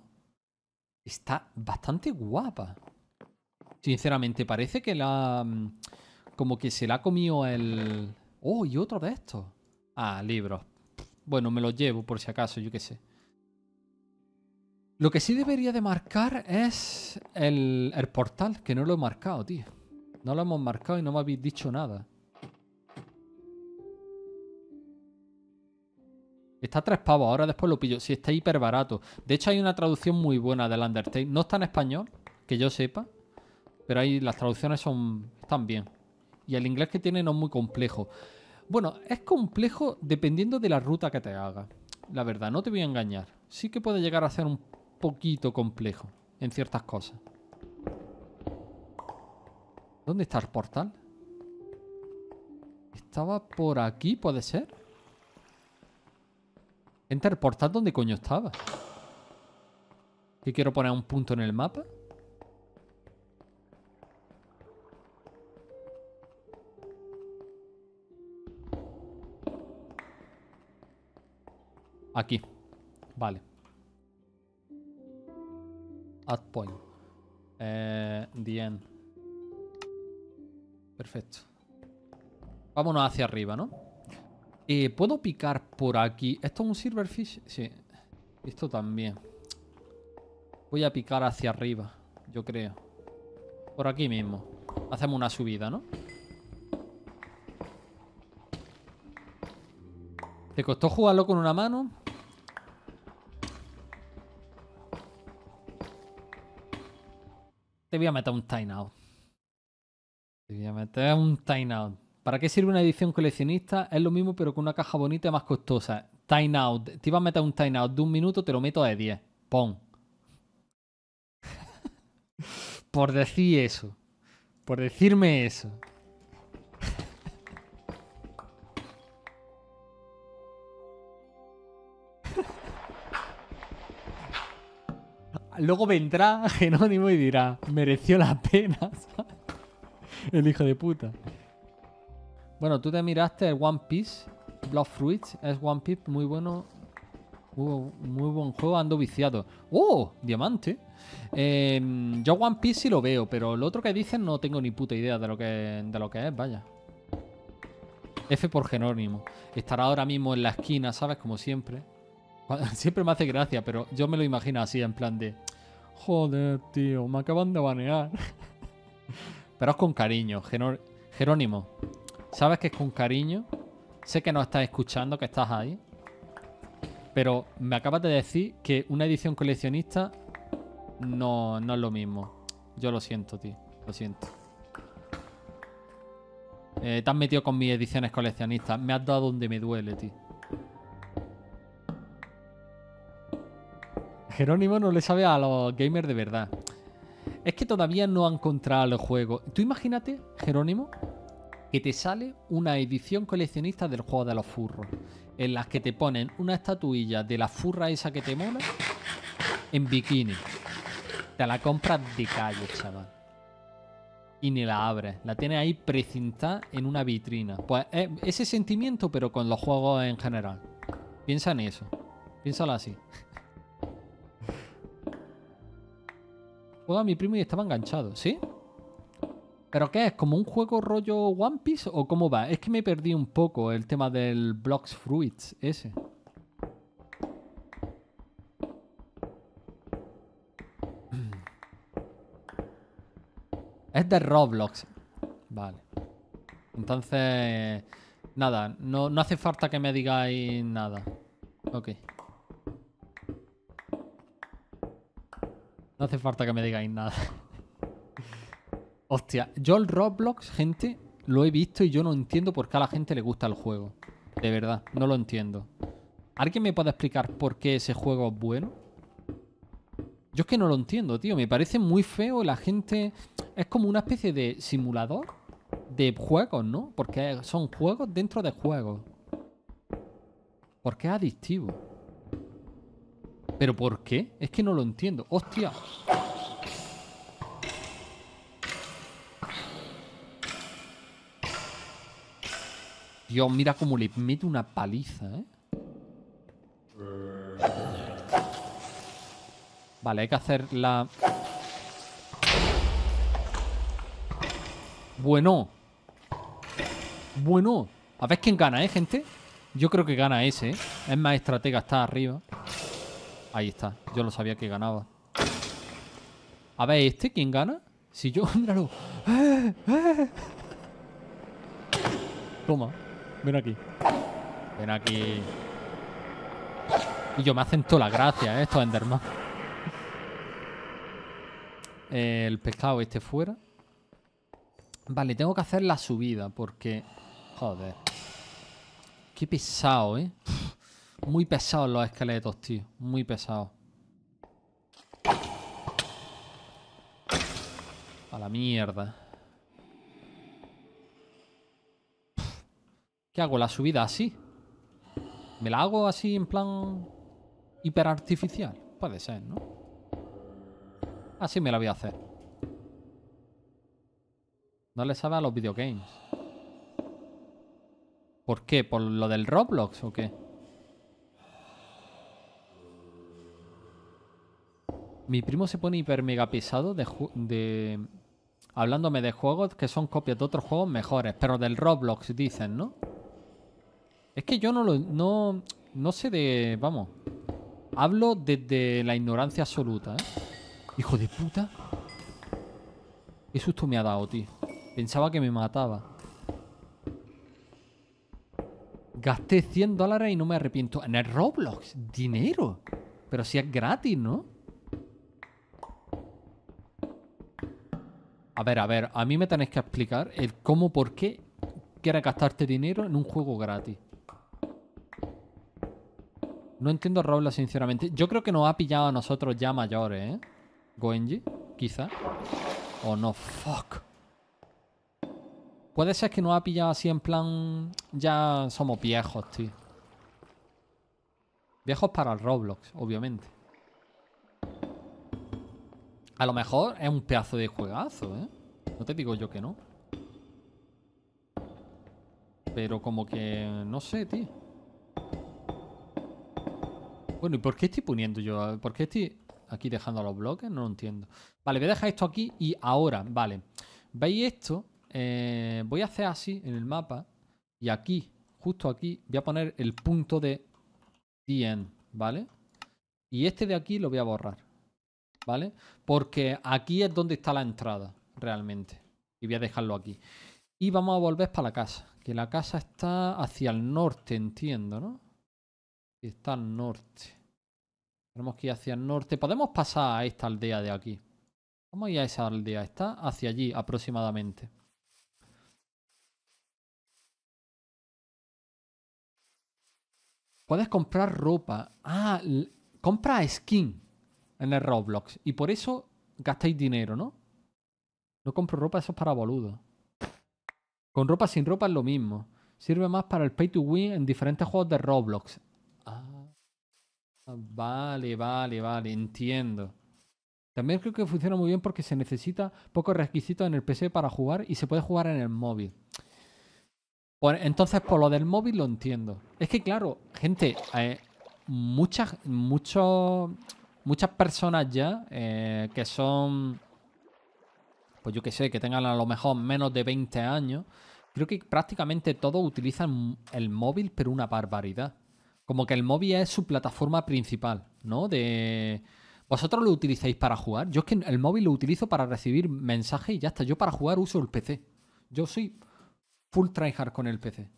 Está bastante guapa. Sinceramente, parece que la... Mm, como que se la ha comido el... Oh, y otro de estos. Ah, libros. Bueno, me los llevo por si acaso, yo qué sé. Lo que sí debería de marcar es el portal, que no lo he marcado, tío. No lo hemos marcado y no me habéis dicho nada. Está tres pavos, ahora después lo pillo. Si sí, está hiper barato. De hecho, hay una traducción muy buena del Undertale. No está en español, que yo sepa. Pero ahí las traducciones son. están bien. Y el inglés que tiene no es muy complejo. Bueno, es complejo dependiendo de la ruta que te haga. La verdad, no te voy a engañar. Sí que puede llegar a ser un poquito complejo en ciertas cosas. ¿Dónde está el portal? Estaba por aquí, ¿puede ser? Enter portal donde coño estaba. ¿Que quiero poner un punto en el mapa? Aquí. Vale. At point. Eh, the end. Perfecto. Vámonos hacia arriba, ¿no? Eh, ¿Puedo picar por aquí? ¿Esto es un silverfish? Sí. Esto también. Voy a picar hacia arriba, yo creo. Por aquí mismo. Hacemos una subida, ¿no? ¿Te costó jugarlo con una mano? Te voy a meter un time out. Te voy a meter un time out. ¿Para qué sirve una edición coleccionista? Es lo mismo, pero con una caja bonita y más costosa. Time out. Te iba a meter un time out de un minuto, te lo meto de 10. Pon. por decir eso. Por decirme eso. Luego vendrá Genónimo y dirá, mereció la pena. El hijo de puta. Bueno, tú te miraste el One Piece, Blood Fruits, es One Piece muy bueno. muy buen juego, ando viciado. ¡Oh! Diamante. Em, yo One Piece sí lo veo, pero lo otro que dicen no tengo ni puta idea de lo que, de lo que es, vaya. F por Jerónimo. Estará ahora mismo en la esquina, ¿sabes? Como siempre. Siempre me hace gracia, pero yo me lo imagino así, en plan de... Joder, tío, me acaban de banear. pero es con cariño, Jerónimo. Sabes que es con cariño. Sé que no estás escuchando, que estás ahí. Pero me acabas de decir que una edición coleccionista no, es lo mismo. Yo lo siento, tío. Lo siento. Eh, te has metido con mis ediciones coleccionistas. Me has dado donde me duele, tío. Jerónimo no le sabe a los gamers de verdad. Es que todavía no han encontrado el juego. Tú imagínate, Jerónimo, que te sale una edición coleccionista del juego de los furros, en las que te ponen una estatuilla de la furra esa que te mola en bikini. Te la compras de calle, chaval. Y ni la abres, la tienes ahí precintada en una vitrina. Pues eh, ese sentimiento, pero con los juegos en general. Piensa en eso. Piénsalo así. Juego a mi primo y estaba enganchado, ¿sí? ¿Pero qué es? ¿Como un juego rollo One Piece o cómo va? Es que me perdí un poco el tema del Blocks Fruits ese. Es de Roblox. Vale. Entonces, nada, no, no hace falta que me digáis nada. Ok. No hace falta que me digáis nada. Hostia, yo el Roblox, gente, lo he visto y yo no entiendo por qué a la gente le gusta el juego. De verdad, no lo entiendo. ¿Alguien me puede explicar por qué ese juego es bueno? Yo es que no lo entiendo, tío. Me parece muy feo la gente... Es como una especie de simulador de juegos, ¿no? Porque son juegos dentro de juegos. Porque es adictivo. ¿Pero por qué? Es que no lo entiendo. ¡Hostia! Dios, mira cómo le mete una paliza, ¿eh? Vale, hay que hacer la... Bueno. Bueno. A ver quién gana, ¿eh, gente? Yo creo que gana ese, ¿eh? Es más estratega, está arriba. Ahí está. Yo lo sabía que ganaba. A ver, ¿este quién gana? Si yo... Míralo. ¡Eh, eh! Toma. Ven aquí. Ven aquí. Y yo me hacen toda la gracia, ¿eh? Estos Enderman. El pescado este fuera. Vale, tengo que hacer la subida porque... Joder. Qué pesado, ¿eh? Muy pesados los esqueletos, tío. Muy pesado A la mierda. ¿Qué hago? ¿La subida así? ¿Me la hago así en plan Hiper artificial? Puede ser, ¿no? Así me la voy a hacer. No le sabe a los videogames. ¿Por qué? ¿Por lo del Roblox o qué? Mi primo se pone hiper mega pesado de, hablándome de juegos que son copias de otros juegos mejores, pero del Roblox dicen, ¿no? Es que yo no lo. No, no sé de. Vamos. Hablo desde la ignorancia absoluta, ¿eh? Hijo de puta. Qué susto me ha dado, tío. Pensaba que me mataba. Gasté 100 dólares y no me arrepiento. En el Roblox. Dinero. Pero si es gratis, ¿no? A ver, a ver. A mí me tenéis que explicar el cómo, por qué quieres gastarte dinero en un juego gratis. No entiendo Roblox, sinceramente. Yo creo que nos ha pillado a nosotros ya mayores, ¿eh? Goenji, quizá. O no, fuck. Puede ser que nos ha pillado así en plan... Ya somos viejos, tío. Viejos para Roblox, obviamente. A lo mejor es un pedazo de juegazo, ¿eh? No te digo yo que no. Pero como que... No sé, tío. Bueno, ¿y por qué estoy poniendo yo? ¿Por qué estoy aquí dejando los bloques? No lo entiendo. Vale, voy a dejar esto aquí y ahora, vale. ¿Veis esto? Eh, voy a hacer así en el mapa y aquí, justo aquí, voy a poner el punto de DN, ¿vale? Y este de aquí lo voy a borrar, ¿vale? Porque aquí es donde está la entrada, realmente. Y voy a dejarlo aquí. Y vamos a volver para la casa, que la casa está hacia el norte, entiendo, ¿no? está al norte. Tenemos que ir hacia el norte. Podemos pasar a esta aldea de aquí. Vamos a ir a esa aldea. Está hacia allí aproximadamente. Puedes comprar ropa. Ah, compra skin en el Roblox. Y por eso gastáis dinero, ¿no? No compro ropa, eso es para boludo. Con ropa sin ropa es lo mismo. Sirve más para el pay to win en diferentes juegos de Roblox. Vale, vale, vale, entiendo. También creo que funciona muy bien porque se necesita pocos requisitos en el PC para jugar y se puede jugar en el móvil. entonces, por lo del móvil lo entiendo. Es que, claro, gente, eh, muchas, muchos, muchas personas ya eh, que son, pues yo que sé, que tengan a lo mejor menos de 20 años, creo que prácticamente todos utilizan el móvil, pero una barbaridad. Como que el móvil es su plataforma principal, ¿no? De... ¿Vosotros lo utilizáis para jugar? Yo es que el móvil lo utilizo para recibir mensajes y ya está. Yo para jugar uso el PC. Yo soy full tryhard con el PC.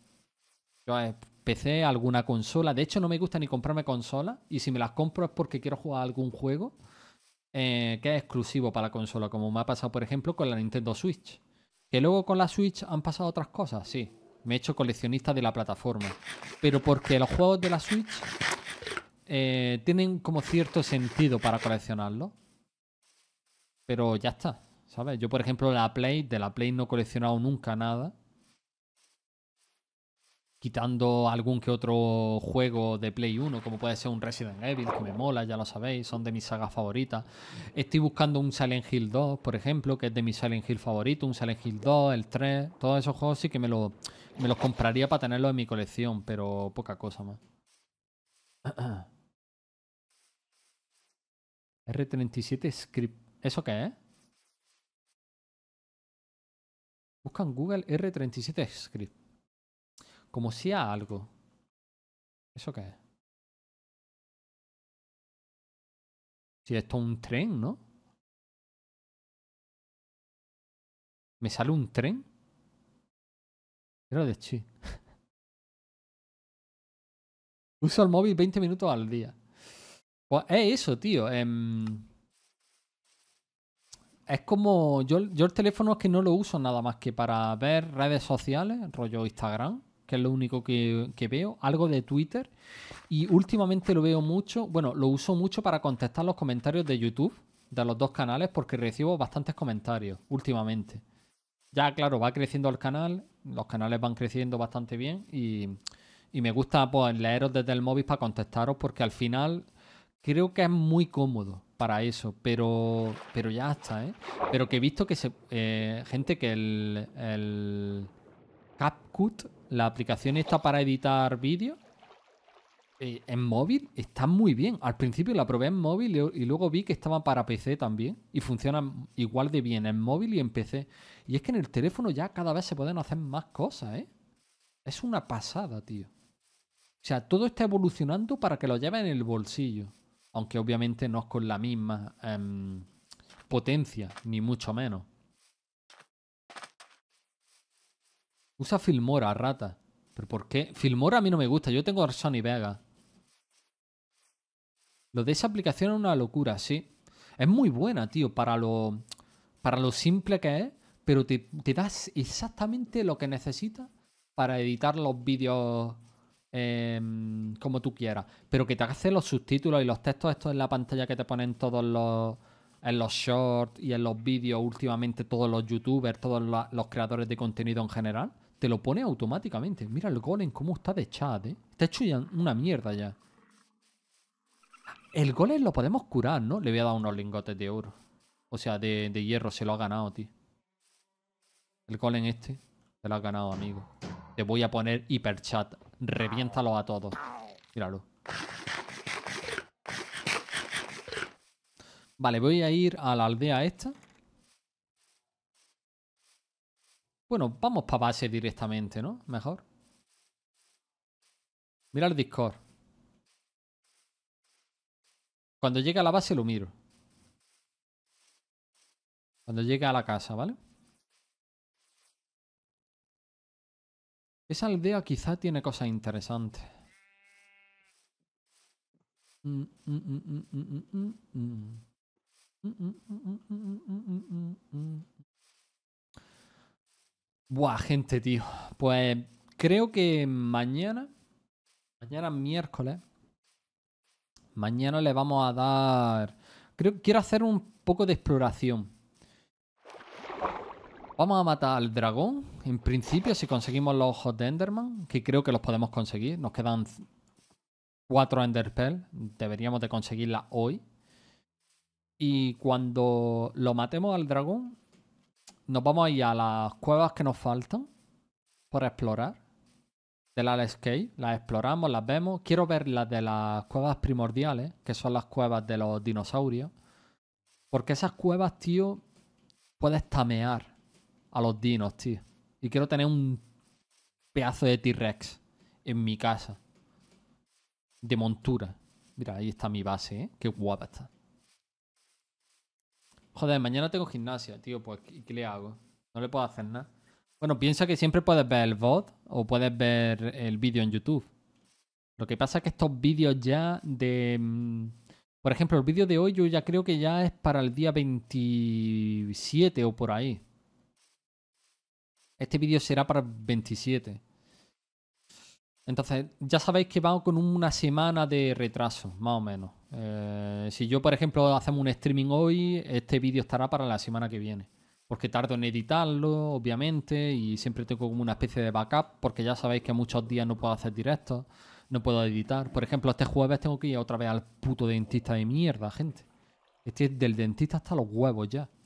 Yo eh, PC, alguna consola. De hecho, no me gusta ni comprarme consolas. Y si me las compro es porque quiero jugar algún juego eh, que es exclusivo para la consola. Como me ha pasado, por ejemplo, con la Nintendo Switch. Que luego con la Switch han pasado otras cosas, sí me he hecho coleccionista de la plataforma. Pero porque los juegos de la Switch eh, tienen como cierto sentido para coleccionarlo. Pero ya está, ¿sabes? Yo, por ejemplo, la Play, de la Play no he coleccionado nunca nada. Quitando algún que otro juego de Play 1, como puede ser un Resident Evil, que me mola, ya lo sabéis, son de mis sagas favoritas. Estoy buscando un Silent Hill 2, por ejemplo, que es de mi Silent Hill favorito, un Silent Hill 2, el 3, todos esos juegos sí que me lo me los compraría para tenerlos en mi colección, pero poca cosa más. R37 Script. ¿Eso qué es? Buscan Google R37 Script. Como si a algo. ¿Eso qué es? Si esto es un tren, ¿no? ¿Me sale un tren? Era de chi. Uso el móvil 20 minutos al día. es eso, tío. Em, es como. Yo, yo, el teléfono es que no lo uso nada más que para ver redes sociales, rollo Instagram, que es lo único que veo, algo de Twitter. Y últimamente lo veo mucho. Bueno, lo uso mucho para contestar los comentarios de YouTube, de los dos canales, porque recibo bastantes comentarios últimamente. Ya, claro, va creciendo el canal, los canales van creciendo bastante bien y, me gusta pues, leeros desde el móvil para contestaros porque al final creo que es muy cómodo para eso, pero, pero ya está, ¿eh? Pero que he visto que se, eh, gente que el CapCut, la aplicación está para editar vídeos, eh, en móvil está muy bien. Al principio la probé en móvil y, luego vi que estaba para PC también. Y funciona igual de bien en móvil y en PC. Y es que en el teléfono ya cada vez se pueden hacer más cosas, ¿eh? Es una pasada, tío. O sea, todo está evolucionando para que lo lleve en el bolsillo. Aunque obviamente no es con la misma em, potencia, ni mucho menos. Usa Filmora, rata. ¿Pero por qué? Filmora a mí no me gusta. Yo tengo Sony Vega. Lo de esa aplicación es una locura, sí. Es muy buena, tío, para lo, para lo simple que es, pero te, das exactamente lo que necesitas para editar los vídeos em, como tú quieras. Pero que te hace los subtítulos y los textos estos en la pantalla que te ponen todos los en los shorts y en los vídeos últimamente todos los youtubers, todos los creadores de contenido en general, te lo pone automáticamente. Mira el golem cómo está de chat, ¿eh? Está hecho una mierda ya. El golem lo podemos curar, ¿no? Le voy a dar unos lingotes de oro. O sea, de, hierro se lo ha ganado, tío. El golem este se lo ha ganado, amigo. Te voy a poner hiperchat. Reviéntalo a todos. Míralo. Vale, voy a ir a la aldea esta. Bueno, vamos para base directamente, ¿no? Mejor. Mira el Discord. Cuando llegue a la base lo miro. Cuando llegue a la casa, ¿vale? Esa aldea quizá tiene cosas interesantes. Mm, mm, mm, Buah, gente, tío. Pues creo que mañana, mañana miércoles, Mañana le vamos a dar... Creo quiero hacer un poco de exploración. Vamos a matar al dragón, en principio, si conseguimos los ojos de Enderman, que creo que los podemos conseguir. Nos quedan cuatro Enderpearl, deberíamos de conseguirla hoy. Y cuando lo matemos al dragón, nos vamos a ir a las cuevas que nos faltan por explorar de la Skate, las exploramos, las vemos. Quiero ver las de las cuevas primordiales, que son las cuevas de los dinosaurios. Porque esas cuevas, tío, puedes tamear a los dinos, tío. Y quiero tener un pedazo de T-Rex en mi casa. De montura. Mira, ahí está mi base, ¿eh? Qué guapa está. Joder, mañana tengo gimnasia, tío. Pues, ¿y qué le hago? No le puedo hacer nada. Bueno, piensa que siempre puedes ver el VOD o puedes ver el vídeo en YouTube. Lo que pasa es que estos vídeos ya de... Mm, por ejemplo, el vídeo de hoy yo ya creo que ya es para el día 27 o por ahí. Este vídeo será para el 27. Entonces, ya sabéis que vamos con una semana de retraso, más o menos. Eh, si yo, por ejemplo, hacemos un streaming hoy, este vídeo estará para la semana que viene porque tardo en editarlo, obviamente, y siempre tengo como una especie de backup, porque ya sabéis que muchos días no puedo hacer directos, no puedo editar. Por ejemplo, este jueves tengo que ir otra vez al puto dentista de mierda, gente. Este es del dentista hasta los huevos ya.